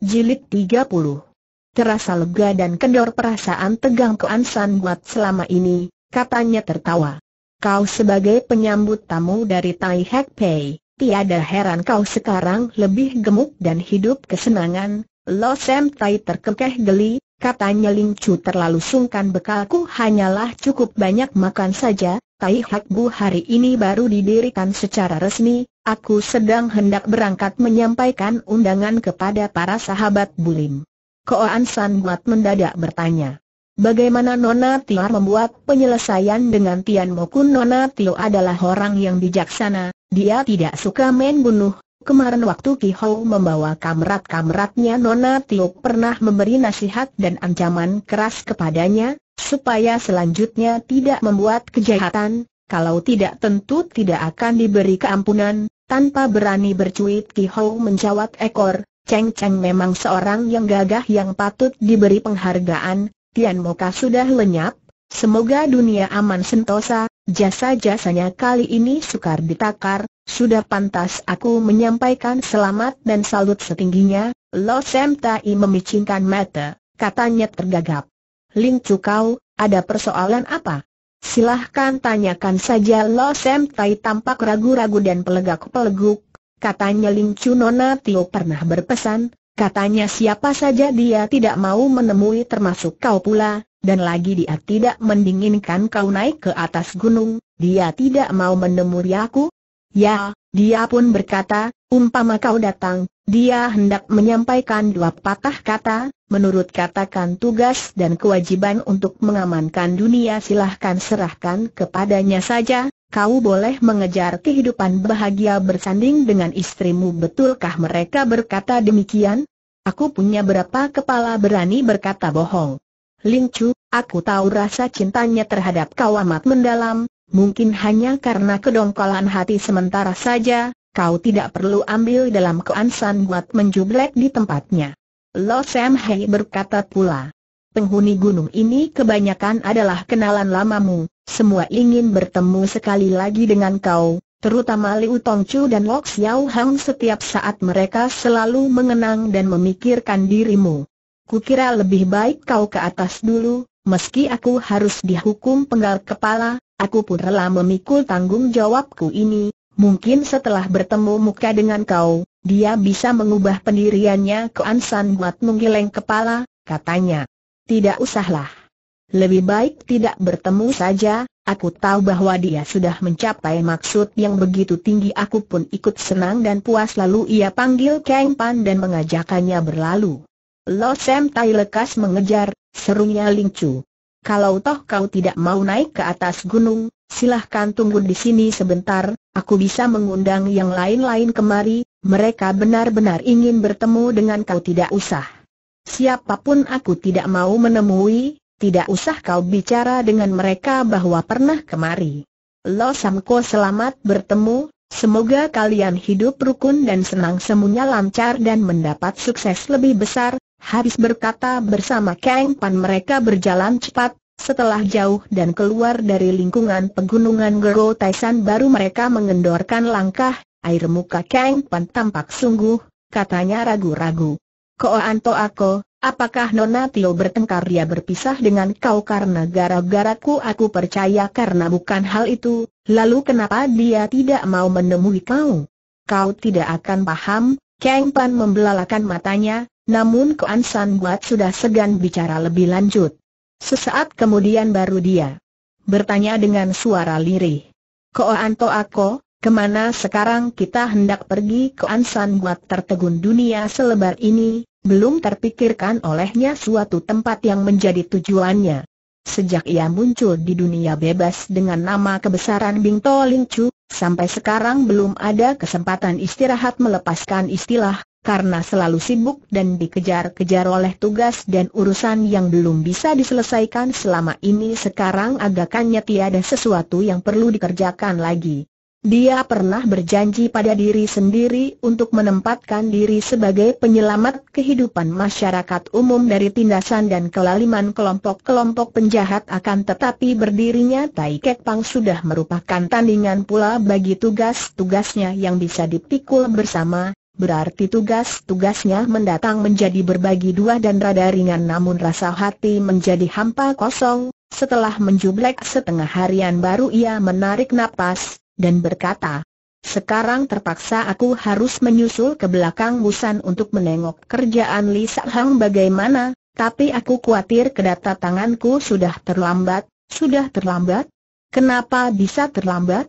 Jilid 30 Terasa lega dan kendor perasaan tegang ke Ansan buat selama ini, katanya tertawa. Kau sebagai penyambut tamu dari Tai Hek Pei, tiada heran kau sekarang lebih gemuk dan hidup kesenangan, Lo Sam Tai terkekeh geli, katanya Ling Chu terlalu sungkan bekalku hanyalah cukup banyak makan saja, Tai Hek Bu hari ini baru didirikan secara resmi, Aku sedang hendak berangkat menyampaikan undangan kepada para sahabat Bulim. Koan San Guat mendadak bertanya. Bagaimana Nona Tio membuat penyelesaian dengan Tian Mokun Nona Tio adalah orang yang bijaksana, dia tidak suka main bunuh. Kemarin waktu Ki Hou membawa kamerat-kameratnya, Nona Tio pernah memberi nasihat dan ancaman keras kepadanya, supaya selanjutnya tidak membuat kejahatan, kalau tidak tentu tidak akan diberi keampunan, tanpa berani bercuit Ki Hou menjawab ekor, Cheng Cheng memang seorang yang gagah yang patut diberi penghargaan, Tian Moka sudah lenyap, semoga dunia aman sentosa, jasa-jasanya kali ini sukar ditakar, sudah pantas aku menyampaikan selamat dan salut setingginya, Lo Sam Tai memicingkan mata, katanya tergagap. Ling Cukau, ada persoalan apa? Silahkan tanyakan saja Lo Sem Tai tampak ragu-ragu dan pelegak-peleguk, katanya Ling Chunona Tio pernah berpesan, katanya siapa saja dia tidak mau menemui termasuk kau pula, dan lagi dia tidak mendinginkan kau naik ke atas gunung, dia tidak mau menemui aku. Ya, dia pun berkata, umpama kau datang, dia hendak menyampaikan dua patah kata, menurut katakan tugas dan kewajiban untuk mengamankan dunia silahkan serahkan kepadanya saja, kau boleh mengejar kehidupan bahagia bersanding dengan istrimu betulkah mereka berkata demikian? Aku punya berapa kepala berani berkata bohong. Ling Chu, aku tahu rasa cintanya terhadap kau amat mendalam, mungkin hanya karena kedongkolan hati sementara saja, kau tidak perlu ambil dalam keansan buat menjublek di tempatnya. Lo Sam Hei berkata pula. Penghuni gunung ini kebanyakan adalah kenalan lamamu, semua ingin bertemu sekali lagi dengan kau, terutama Liu Tongcu dan Lok Xiao Hang setiap saat mereka selalu mengenang dan memikirkan dirimu. Kukira lebih baik kau ke atas dulu, meski aku harus dihukum penggal kepala, aku pun rela memikul tanggung jawabku ini, Mungkin setelah bertemu muka dengan kau, dia bisa mengubah pendiriannya ke Ansan buat menggeleng kepala, katanya. Tidak usahlah. Lebih baik tidak bertemu saja, aku tahu bahwa dia sudah mencapai maksud yang begitu tinggi aku pun ikut senang dan puas lalu ia panggil Kang Pan dan mengajakannya berlalu. Lo Sam Tai lekas mengejar, serunya Ling Chu. Kalau toh kau tidak mau naik ke atas gunung, silahkan tunggu di sini sebentar, Aku bisa mengundang yang lain-lain kemari, mereka benar-benar ingin bertemu dengan kau tidak usah. Siapapun aku tidak mau menemui, tidak usah kau bicara dengan mereka bahwa pernah kemari. Lo Samko selamat bertemu, semoga kalian hidup rukun dan senang semuanya lancar dan mendapat sukses lebih besar, habis berkata bersama Kang Pan mereka berjalan cepat, setelah jauh dan keluar dari lingkungan pegunungan Gero Taisan baru mereka mengendorkan langkah, air muka Kang Pan tampak sungguh, katanya ragu-ragu. Anto aku, apakah Nona Tio bertengkar dia berpisah dengan kau karena gara-garaku aku percaya karena bukan hal itu, lalu kenapa dia tidak mau menemui kau? Kau tidak akan paham, Kang Pan membelalakan matanya, namun Koan San Buat sudah segan bicara lebih lanjut. Sesaat kemudian baru dia bertanya dengan suara lirih. Ko Anto Ako, kemana sekarang kita hendak pergi ke Ansan buat tertegun dunia selebar ini, belum terpikirkan olehnya suatu tempat yang menjadi tujuannya. Sejak ia muncul di dunia bebas dengan nama kebesaran Bing To Ling Chu, sampai sekarang belum ada kesempatan istirahat melepaskan istilah karena selalu sibuk dan dikejar-kejar oleh tugas dan urusan yang belum bisa diselesaikan selama ini sekarang agakannya tiada sesuatu yang perlu dikerjakan lagi. Dia pernah berjanji pada diri sendiri untuk menempatkan diri sebagai penyelamat kehidupan masyarakat umum dari tindasan dan kelaliman kelompok-kelompok penjahat akan tetapi berdirinya Tai Kek Pang sudah merupakan tandingan pula bagi tugas-tugasnya yang bisa dipikul bersama, Berarti tugas-tugasnya mendatang menjadi berbagi dua dan rada ringan namun rasa hati menjadi hampa kosong, setelah menjublek setengah harian baru ia menarik napas, dan berkata, Sekarang terpaksa aku harus menyusul ke belakang Busan untuk menengok kerjaan Li Hang bagaimana, tapi aku khawatir kedatanganku sudah terlambat, sudah terlambat? Kenapa bisa terlambat?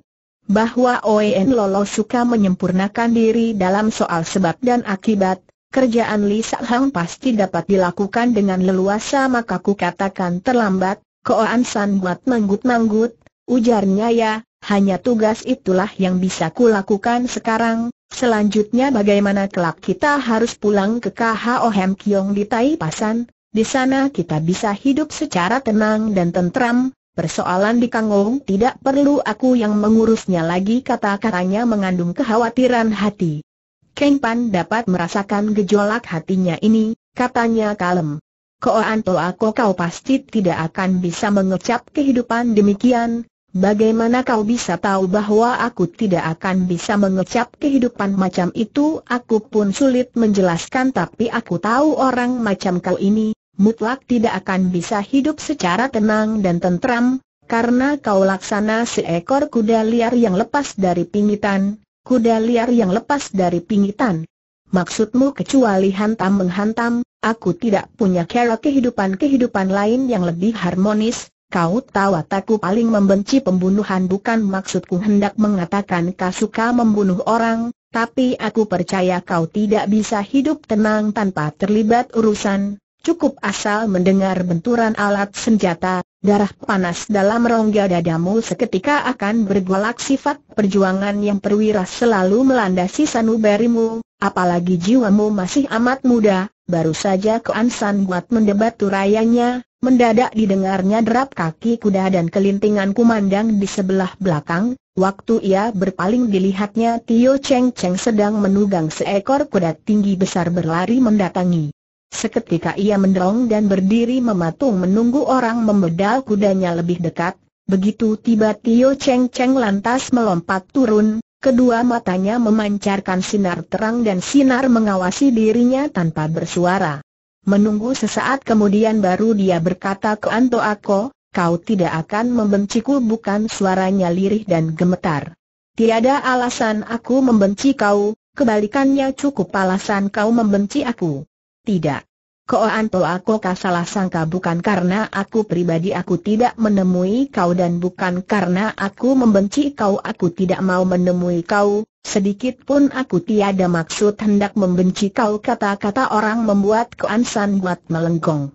bahwa Oen Lolo suka menyempurnakan diri dalam soal sebab dan akibat, kerjaan Li Sak pasti dapat dilakukan dengan leluasa maka ku katakan terlambat, Koan San buat manggut-manggut, ujarnya ya, hanya tugas itulah yang bisa kulakukan sekarang. Selanjutnya bagaimana kelak kita harus pulang ke KHO Hem Kiong di Tai Pasan, di sana kita bisa hidup secara tenang dan tentram, Persoalan di Kangong tidak perlu aku yang mengurusnya lagi kata-katanya mengandung kekhawatiran hati. Keng Pan dapat merasakan gejolak hatinya ini, katanya kalem. Anto aku kau pasti tidak akan bisa mengecap kehidupan demikian, bagaimana kau bisa tahu bahwa aku tidak akan bisa mengecap kehidupan macam itu? Aku pun sulit menjelaskan tapi aku tahu orang macam kau ini, mutlak tidak akan bisa hidup secara tenang dan tentram, karena kau laksana seekor kuda liar yang lepas dari pingitan, kuda liar yang lepas dari pingitan. Maksudmu kecuali hantam menghantam, aku tidak punya cara kehidupan-kehidupan lain yang lebih harmonis, kau tahu aku paling membenci pembunuhan bukan maksudku hendak mengatakan kau suka membunuh orang, tapi aku percaya kau tidak bisa hidup tenang tanpa terlibat urusan, Cukup asal mendengar benturan alat senjata, darah panas dalam rongga dadamu seketika akan bergolak sifat perjuangan yang perwira selalu melandasi sanubarimu, apalagi jiwamu masih amat muda, baru saja keansan buat mendebat turayanya, mendadak didengarnya derap kaki kuda dan kelintingan kumandang di sebelah belakang, waktu ia berpaling dilihatnya Tio Cheng Cheng sedang menugang seekor kuda tinggi besar berlari mendatangi. Seketika ia mendorong dan berdiri mematung menunggu orang membedal kudanya lebih dekat, begitu tiba Tio Cheng Cheng lantas melompat turun, kedua matanya memancarkan sinar terang dan sinar mengawasi dirinya tanpa bersuara. Menunggu sesaat kemudian baru dia berkata ke Anto Ako, kau tidak akan membenciku bukan suaranya lirih dan gemetar. Tiada alasan aku membenci kau, kebalikannya cukup alasan kau membenci aku. Tidak. Koanto aku salah sangka bukan karena aku pribadi aku tidak menemui kau dan bukan karena aku membenci kau aku tidak mau menemui kau, sedikit pun aku tiada maksud hendak membenci kau kata-kata orang membuat Koansan buat melengkung.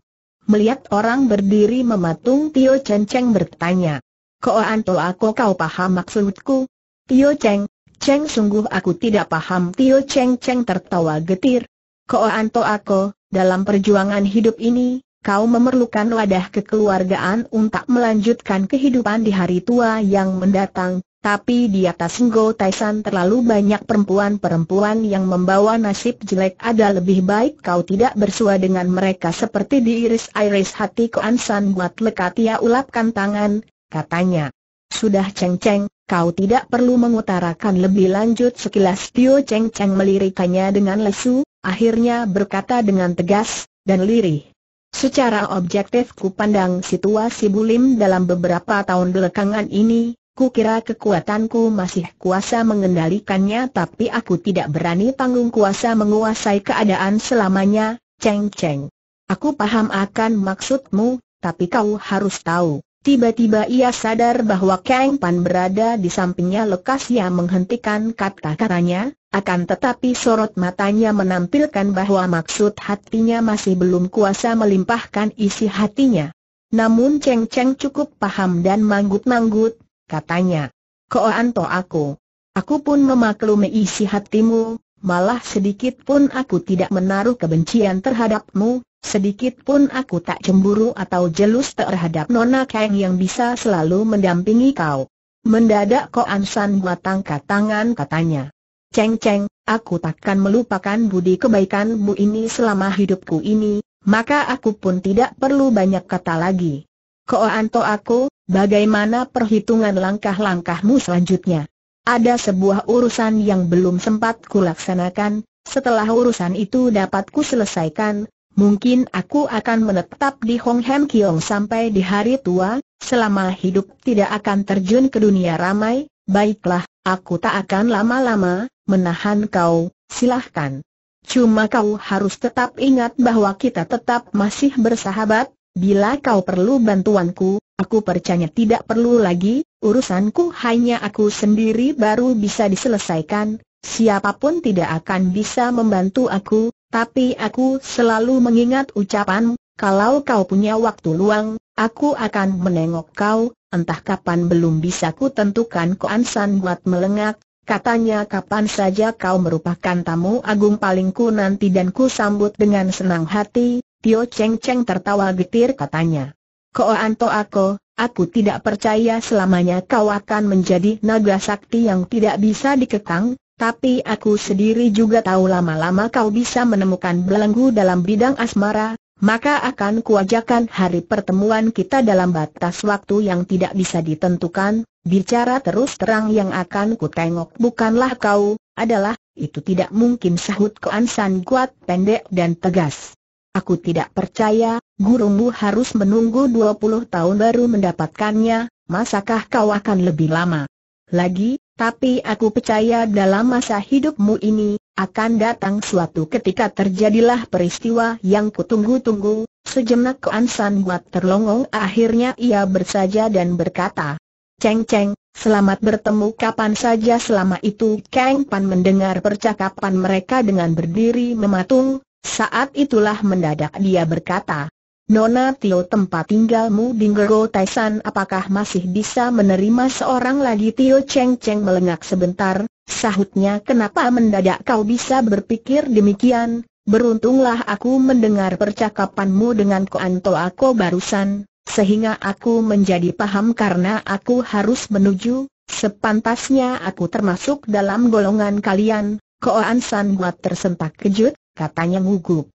Melihat orang berdiri mematung Tio Chen Cheng bertanya. Koanto aku kau paham maksudku? Tio Cheng, Cheng sungguh aku tidak paham Tio Cheng Cheng tertawa getir, Ko Anto Ako, dalam perjuangan hidup ini, kau memerlukan wadah kekeluargaan untuk melanjutkan kehidupan di hari tua yang mendatang, tapi di atas Ngo Taisan terlalu banyak perempuan-perempuan yang membawa nasib jelek ada lebih baik kau tidak bersua dengan mereka seperti diiris-iris hati Ko Ansan. buat lekat ia ulapkan tangan, katanya. Sudah Cheng Cheng, kau tidak perlu mengutarakan lebih lanjut sekilas Tio Cheng Cheng melirikannya dengan lesu, akhirnya berkata dengan tegas dan lirih. Secara objektif ku pandang situasi Bulim dalam beberapa tahun belakangan ini, ku kira kekuatanku masih kuasa mengendalikannya tapi aku tidak berani tanggung kuasa menguasai keadaan selamanya, Cheng Cheng. Aku paham akan maksudmu, tapi kau harus tahu. Tiba-tiba ia sadar bahwa Kang Pan berada di sampingnya lekas ia menghentikan kata-katanya, akan tetapi sorot matanya menampilkan bahwa maksud hatinya masih belum kuasa melimpahkan isi hatinya. Namun Cheng Cheng cukup paham dan manggut-manggut, katanya. Koanto aku. Aku pun memaklumi isi hatimu, malah sedikit pun aku tidak menaruh kebencian terhadapmu, Sedikit pun aku tak cemburu atau jelus terhadap Nona Kang yang bisa selalu mendampingi kau. Mendadak Ko Ansan buat tangkat tangan katanya. Ceng Ceng, aku takkan melupakan budi kebaikanmu ini selama hidupku ini, maka aku pun tidak perlu banyak kata lagi. Ko Anto aku, bagaimana perhitungan langkah-langkahmu selanjutnya? Ada sebuah urusan yang belum sempat kulaksanakan, setelah urusan itu dapat selesaikan. Mungkin aku akan menetap di Hong Hem Kiong sampai di hari tua, selama hidup tidak akan terjun ke dunia ramai, baiklah, aku tak akan lama-lama, menahan kau, silahkan. Cuma kau harus tetap ingat bahwa kita tetap masih bersahabat, bila kau perlu bantuanku, aku percaya tidak perlu lagi, urusanku hanya aku sendiri baru bisa diselesaikan, siapapun tidak akan bisa membantu aku, tapi aku selalu mengingat ucapan, kalau kau punya waktu luang, aku akan menengok kau, entah kapan belum bisa ku tentukan Koan San buat melengak, katanya kapan saja kau merupakan tamu agung palingku nanti dan ku sambut dengan senang hati, Tio Cheng Cheng tertawa getir katanya. Koan To aku, Aku tidak percaya selamanya kau akan menjadi naga sakti yang tidak bisa dikekang, tapi aku sendiri juga tahu lama-lama kau bisa menemukan belenggu dalam bidang asmara, maka akan kuajakan hari pertemuan kita dalam batas waktu yang tidak bisa ditentukan, bicara terus terang yang akan kutengok bukanlah kau, adalah, itu tidak mungkin sahut Koan kuat pendek dan tegas. Aku tidak percaya, gurumu harus menunggu 20 tahun baru mendapatkannya, masakah kau akan lebih lama? Lagi, tapi aku percaya dalam masa hidupmu ini, akan datang suatu ketika terjadilah peristiwa yang kutunggu-tunggu, sejenak Kuan San buat terlongong akhirnya ia bersaja dan berkata, Ceng Ceng, selamat bertemu kapan saja selama itu Kang Pan mendengar percakapan mereka dengan berdiri mematung, saat itulah mendadak dia berkata, Nona Tio tempat tinggalmu di Ngero Taisan apakah masih bisa menerima seorang lagi Tio Cheng Cheng melengak sebentar, sahutnya kenapa mendadak kau bisa berpikir demikian, beruntunglah aku mendengar percakapanmu dengan Koan Toako barusan, sehingga aku menjadi paham karena aku harus menuju, sepantasnya aku termasuk dalam golongan kalian, Koan San buat tersentak kejut, katanya ngugup.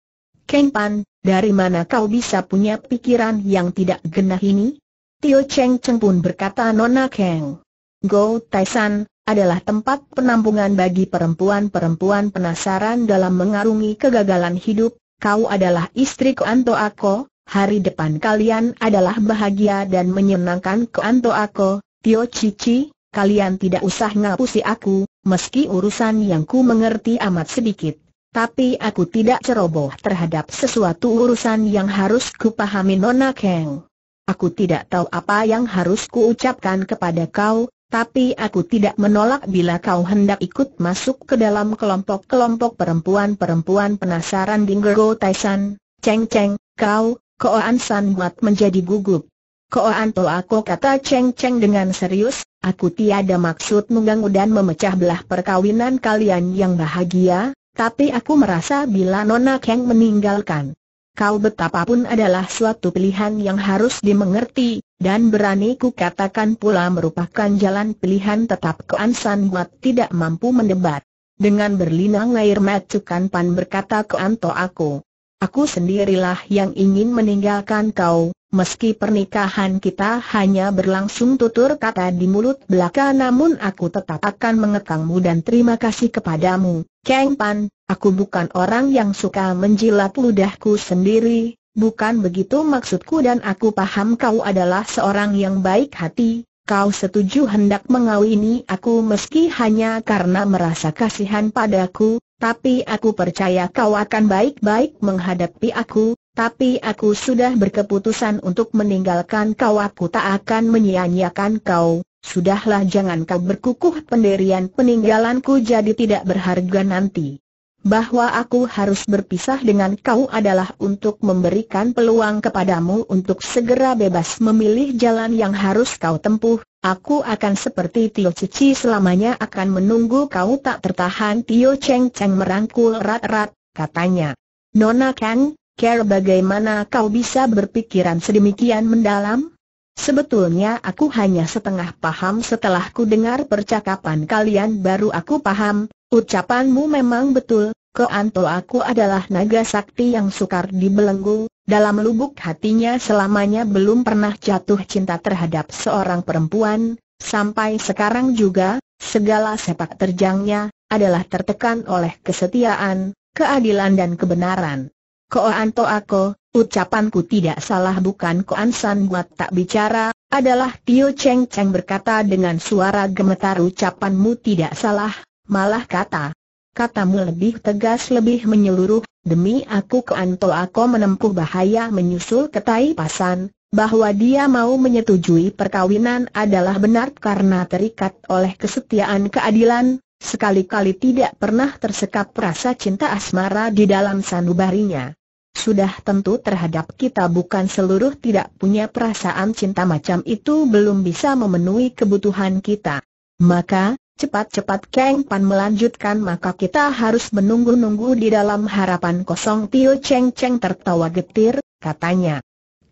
Keng Pan, dari mana kau bisa punya pikiran yang tidak genah ini? Tio Cheng Cheng pun berkata Nona Keng. Go Taisan adalah tempat penampungan bagi perempuan-perempuan penasaran dalam mengarungi kegagalan hidup, kau adalah istri Kuanto Ako, hari depan kalian adalah bahagia dan menyenangkan Kuanto Ako, Tio Cici, kalian tidak usah ngapusi aku, meski urusan yang ku mengerti amat sedikit. Tapi aku tidak ceroboh terhadap sesuatu urusan yang harus kupahami Nona Kang. Aku tidak tahu apa yang harus kuucapkan kepada kau, tapi aku tidak menolak bila kau hendak ikut masuk ke dalam kelompok-kelompok perempuan-perempuan penasaran di Dingo Taisan. Cheng Cheng, kau, Koan San Buat menjadi gugup. Koan To aku kata Cheng Cheng dengan serius, aku tiada maksud mengganggu dan memecah belah perkawinan kalian yang bahagia, tapi aku merasa bila Nona Kang meninggalkan kau betapapun adalah suatu pilihan yang harus dimengerti, dan berani ku katakan pula merupakan jalan pilihan tetap Koan San buat tidak mampu mendebat. Dengan berlinang air macukan pan berkata Koan To aku. Aku sendirilah yang ingin meninggalkan kau, meski pernikahan kita hanya berlangsung tutur kata di mulut belaka namun aku tetap akan mengekangmu dan terima kasih kepadamu. Kang Pan, aku bukan orang yang suka menjilat ludahku sendiri, bukan begitu maksudku dan aku paham kau adalah seorang yang baik hati, kau setuju hendak mengawini aku meski hanya karena merasa kasihan padaku, tapi aku percaya kau akan baik-baik menghadapi aku, tapi aku sudah berkeputusan untuk meninggalkan kau aku tak akan menyia-nyiakan kau, Sudahlah jangan kau berkukuh penderian peninggalanku jadi tidak berharga nanti. Bahwa aku harus berpisah dengan kau adalah untuk memberikan peluang kepadamu untuk segera bebas memilih jalan yang harus kau tempuh. Aku akan seperti Tio Cici selamanya akan menunggu kau tak tertahan Tio Cheng Cheng merangkul rat-rat, katanya. Nona Kang, care bagaimana kau bisa berpikiran sedemikian mendalam? Sebetulnya aku hanya setengah paham setelah ku dengar percakapan kalian baru aku paham, ucapanmu memang betul, Keanto aku adalah naga sakti yang sukar dibelenggu, dalam lubuk hatinya selamanya belum pernah jatuh cinta terhadap seorang perempuan, sampai sekarang juga, segala sepak terjangnya, adalah tertekan oleh kesetiaan, keadilan dan kebenaran. Anto aku, Ucapanku tidak salah bukan Koan San buat tak bicara, adalah Tio Cheng Cheng berkata dengan suara gemetar ucapanmu tidak salah, malah kata. Katamu lebih tegas lebih menyeluruh, demi aku Koan To aku menempuh bahaya menyusul ke Tai Pasan, bahwa dia mau menyetujui perkawinan adalah benar karena terikat oleh kesetiaan keadilan, sekali-kali tidak pernah tersekap rasa cinta asmara di dalam sanubarinya. Sudah tentu terhadap kita bukan seluruh tidak punya perasaan cinta macam itu belum bisa memenuhi kebutuhan kita. Maka, cepat-cepat Kang Pan melanjutkan maka kita harus menunggu-nunggu di dalam harapan kosong Tio Cheng Cheng tertawa getir, katanya.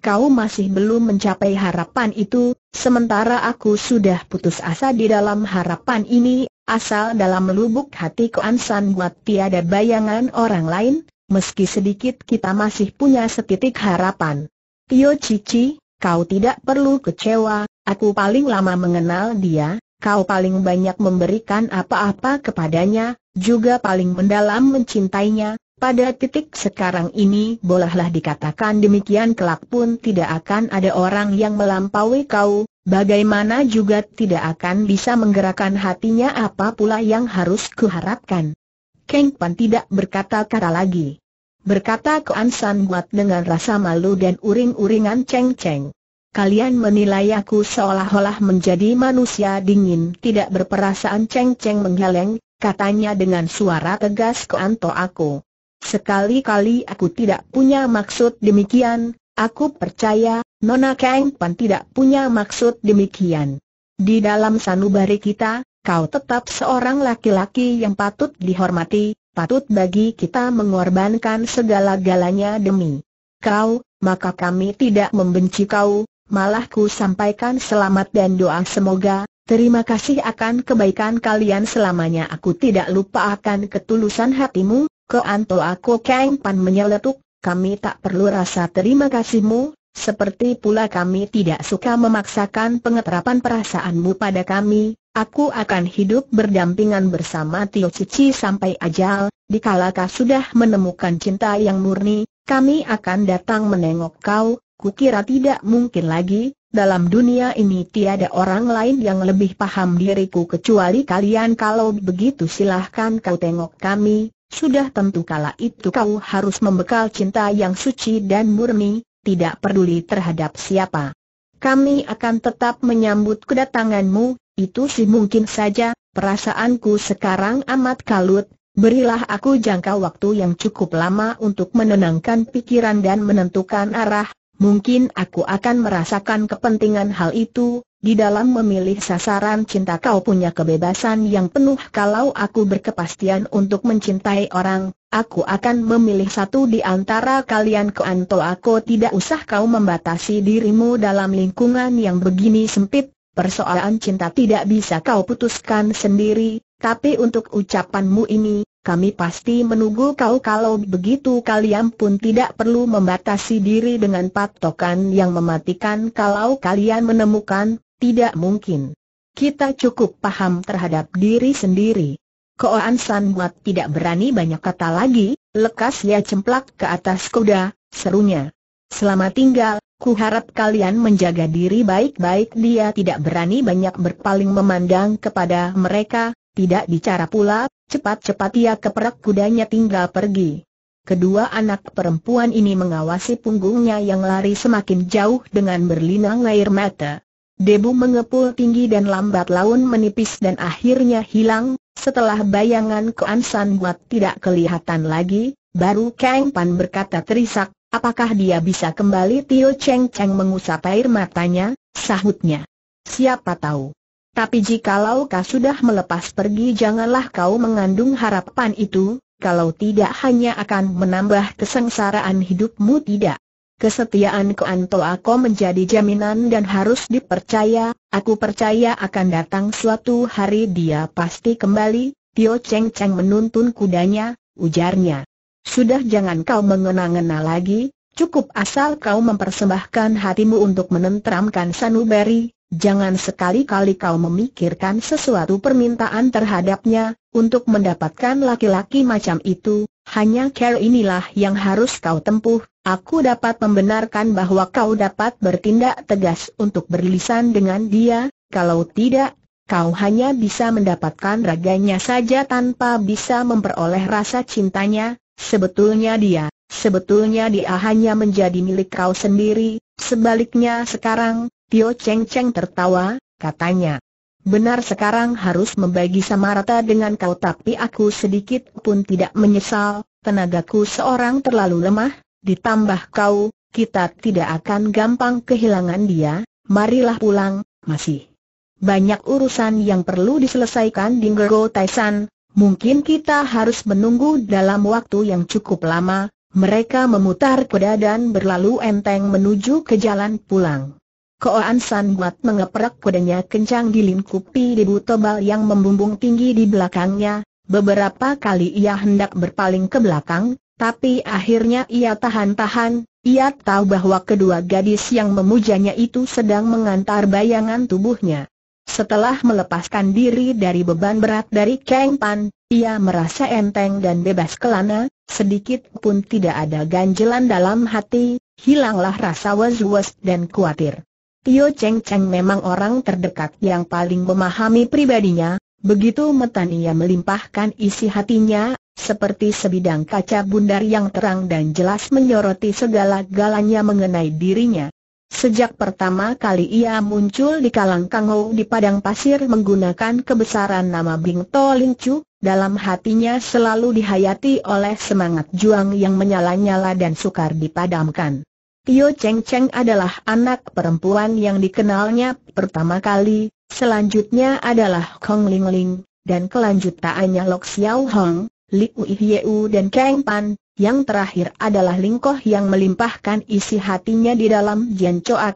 Kau masih belum mencapai harapan itu, sementara aku sudah putus asa di dalam harapan ini, asal dalam lubuk hati Kuan San buat tiada bayangan orang lain, meski sedikit kita masih punya setitik harapan. Tio Cici, kau tidak perlu kecewa, aku paling lama mengenal dia, kau paling banyak memberikan apa-apa kepadanya, juga paling mendalam mencintainya, pada titik sekarang ini bolehlah dikatakan demikian kelak pun tidak akan ada orang yang melampaui kau, bagaimana juga tidak akan bisa menggerakkan hatinya apa pula yang harus kuharapkan. Keng Pan tidak berkata-kata lagi. Berkata ke Ansan Buat dengan rasa malu dan uring-uringan ceng-ceng. Kalian menilai aku seolah-olah menjadi manusia dingin tidak berperasaan ceng-ceng menggeleng, katanya dengan suara tegas ke Anto aku. Sekali-kali aku tidak punya maksud demikian, aku percaya, Nona Keng Pan tidak punya maksud demikian. Di dalam sanubari kita, kau tetap seorang laki-laki yang patut dihormati, patut bagi kita mengorbankan segala-galanya demi kau, maka kami tidak membenci kau, malah ku sampaikan selamat dan doa semoga, terima kasih akan kebaikan kalian selamanya aku tidak lupa akan ketulusan hatimu, ke Anto aku Kang Pan menyeletuk, kami tak perlu rasa terima kasihmu, seperti pula kami tidak suka memaksakan pengeterapan perasaanmu pada kami, Aku akan hidup berdampingan bersama Tio Cici sampai ajal, dikala sudah menemukan cinta yang murni, kami akan datang menengok kau, kukira tidak mungkin lagi, dalam dunia ini tiada orang lain yang lebih paham diriku kecuali kalian kalau begitu silahkan kau tengok kami, sudah tentu kala itu kau harus membekal cinta yang suci dan murni, tidak peduli terhadap siapa. Kami akan tetap menyambut kedatanganmu, itu sih mungkin saja, perasaanku sekarang amat kalut, berilah aku jangka waktu yang cukup lama untuk menenangkan pikiran dan menentukan arah, mungkin aku akan merasakan kepentingan hal itu, di dalam memilih sasaran cinta kau punya kebebasan yang penuh kalau aku berkepastian untuk mencintai orang, aku akan memilih satu di antara kalian keanto aku tidak usah kau membatasi dirimu dalam lingkungan yang begini sempit, Persoalan cinta tidak bisa kau putuskan sendiri, tapi untuk ucapanmu ini, kami pasti menunggu kau kalau begitu kalian pun tidak perlu membatasi diri dengan patokan yang mematikan kalau kalian menemukan, tidak mungkin. Kita cukup paham terhadap diri sendiri. Koan San Buat tidak berani banyak kata lagi, lekas ia cemplak ke atas kuda, serunya. Selamat tinggal, Ku harap kalian menjaga diri baik-baik dia tidak berani banyak berpaling memandang kepada mereka, tidak bicara pula, cepat-cepat ia keperak kudanya tinggal pergi. Kedua anak perempuan ini mengawasi punggungnya yang lari semakin jauh dengan berlinang air mata. Debu mengepul tinggi dan lambat laun menipis dan akhirnya hilang, setelah bayangan Koan San Buat tidak kelihatan lagi, baru Kang Pan berkata terisak, Apakah dia bisa kembali Tio Cheng Cheng mengusap air matanya, sahutnya. Siapa tahu. Tapi jikalau kau sudah melepas pergi janganlah kau mengandung harapan itu, kalau tidak hanya akan menambah kesengsaraan hidupmu tidak. Kesetiaan ke Anto aku menjadi jaminan dan harus dipercaya, aku percaya akan datang suatu hari dia pasti kembali, Tio Cheng Cheng menuntun kudanya, ujarnya. Sudah jangan kau mengena-ngena lagi, cukup asal kau mempersembahkan hatimu untuk menentramkan Sanubari, jangan sekali-kali kau memikirkan sesuatu permintaan terhadapnya, untuk mendapatkan laki-laki macam itu, hanya care inilah yang harus kau tempuh, aku dapat membenarkan bahwa kau dapat bertindak tegas untuk berlisan dengan dia, kalau tidak, kau hanya bisa mendapatkan raganya saja tanpa bisa memperoleh rasa cintanya, Sebetulnya dia, sebetulnya dia hanya menjadi milik kau sendiri, sebaliknya sekarang, Tio Cheng Cheng tertawa, katanya. Benar sekarang harus membagi sama rata dengan kau tapi aku sedikit pun tidak menyesal, tenagaku seorang terlalu lemah, ditambah kau, kita tidak akan gampang kehilangan dia, marilah pulang, masih. Banyak urusan yang perlu diselesaikan di Ngero Taisan, Mungkin kita harus menunggu dalam waktu yang cukup lama, mereka memutar kuda dan berlalu enteng menuju ke jalan pulang. Koan San Buat mengeprak kudanya kencang di lingkupi debu tebal yang membumbung tinggi di belakangnya, beberapa kali ia hendak berpaling ke belakang, tapi akhirnya ia tahan-tahan, ia tahu bahwa kedua gadis yang memujanya itu sedang mengantar bayangan tubuhnya. Setelah melepaskan diri dari beban berat dari Kang Pan, ia merasa enteng dan bebas kelana, sedikit pun tidak ada ganjelan dalam hati, hilanglah rasa was-was dan khawatir. Tio Cheng Cheng memang orang terdekat yang paling memahami pribadinya, begitu metan ia melimpahkan isi hatinya, seperti sebidang kaca bundar yang terang dan jelas menyoroti segala galanya mengenai dirinya. Sejak pertama kali ia muncul di Kalang kangau di padang pasir menggunakan kebesaran nama Bing To Ling Chu, dalam hatinya selalu dihayati oleh semangat juang yang menyala-nyala dan sukar dipadamkan. Tio Cheng Cheng adalah anak perempuan yang dikenalnya pertama kali, selanjutnya adalah Kong Ling Ling, dan kelanjutannya Lok Xiao Hong, Li Uihyeu dan Kang Pan, yang terakhir adalah Lingkoh yang melimpahkan isi hatinya di dalam Jian Choa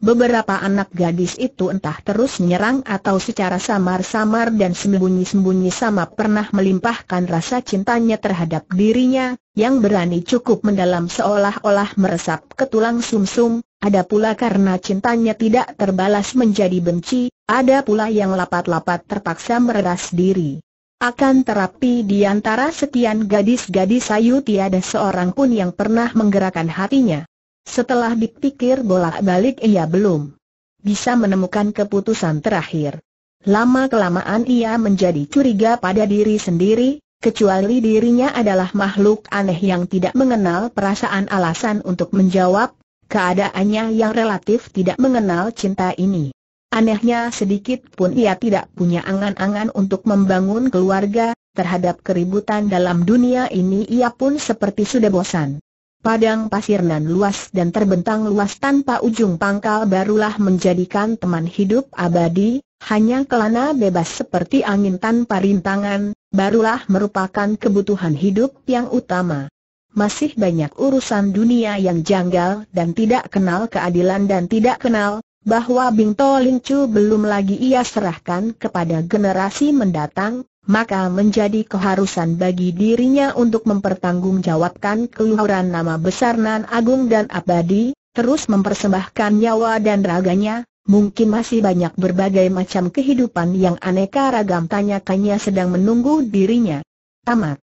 Beberapa anak gadis itu entah terus menyerang atau secara samar-samar dan sembunyi-sembunyi sama pernah melimpahkan rasa cintanya terhadap dirinya, yang berani cukup mendalam seolah-olah meresap ke tulang sumsum, ada pula karena cintanya tidak terbalas menjadi benci, ada pula yang lapat-lapat terpaksa meredas diri. Akan terapi di antara sekian gadis-gadis sayu tiada seorang pun yang pernah menggerakkan hatinya. Setelah dipikir bolak-balik ia belum bisa menemukan keputusan terakhir. Lama-kelamaan ia menjadi curiga pada diri sendiri, kecuali dirinya adalah makhluk aneh yang tidak mengenal perasaan alasan untuk menjawab, keadaannya yang relatif tidak mengenal cinta ini. Anehnya sedikit pun ia tidak punya angan-angan untuk membangun keluarga, terhadap keributan dalam dunia ini ia pun seperti sudah bosan. Padang pasir nan luas dan terbentang luas tanpa ujung pangkal barulah menjadikan teman hidup abadi, hanya kelana bebas seperti angin tanpa rintangan, barulah merupakan kebutuhan hidup yang utama masih banyak urusan dunia yang janggal dan tidak kenal keadilan dan tidak kenal bahwa Bingto Lincu belum lagi ia serahkan kepada generasi mendatang, maka menjadi keharusan bagi dirinya untuk mempertanggungjawabkan keluhuran nama besar Nan Agung dan Abadi, terus mempersembahkan nyawa dan raganya, mungkin masih banyak berbagai macam kehidupan yang aneka ragam tanya-tanya sedang menunggu dirinya. Tamat.